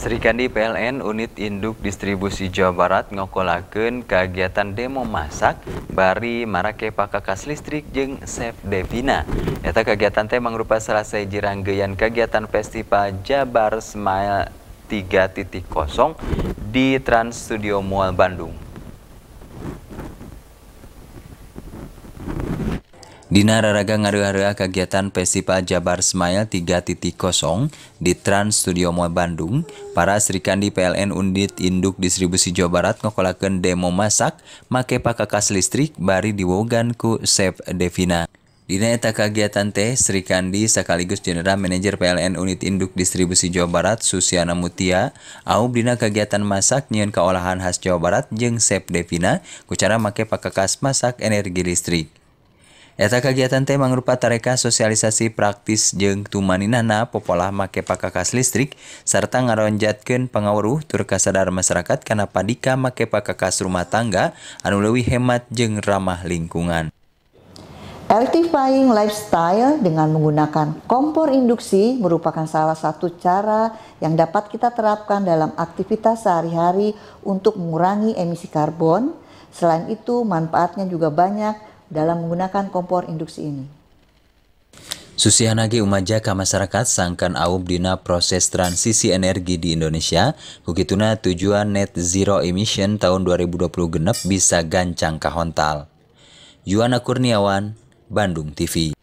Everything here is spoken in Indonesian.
Serikandi PLN Unit Induk Distribusi Jawa Barat ngokolakeun kegiatan demo masak bari marake pakakas listrik jeng Chef Devina. Eta kegiatan teh mangrupa selesai jeranggean kegiatan festival Jabar Smile 3.0 di Trans Studio Mall Bandung. Dina Raraga ngaruh kegiatan Festival Jabar Semail 3.0 di Trans Studio Mall Bandung, para serikandi PLN Undit Induk Distribusi Jawa Barat ngokolakan demo masak make pakakas listrik bari diwogan ku Chef Devina. Dina eta kegiatan teh serikandi sekaligus General Manager PLN Unit Induk Distribusi Jawa Barat Susiana Mutia aub dina kegiatan masak nyieun keolahan khas Jawa Barat jeng Chef Devina ku cara make pakakas masak energi listrik. Eta kegiatan teh mangrupa tareka sosialisasi praktis jeng tumaninana popolah make pakakas listrik serta ngaronjatkeun pangawuruh tur kasadar masyarakat kana padika make pakakas rumah tangga anu leuwih hemat jeng ramah lingkungan. Electrifying lifestyle dengan menggunakan kompor induksi merupakan salah satu cara yang dapat kita terapkan dalam aktivitas sehari-hari untuk mengurangi emisi karbon. Selain itu, manfaatnya juga banyak dalam menggunakan kompor induksi ini. Susi Umaja ke masyarakat sangkan aub dina proses transisi energi di Indonesia, kukituna tujuan net zero emission tahun 2020 genep bisa gancang kahontal. Yuana Kurniawan, Bandung TV.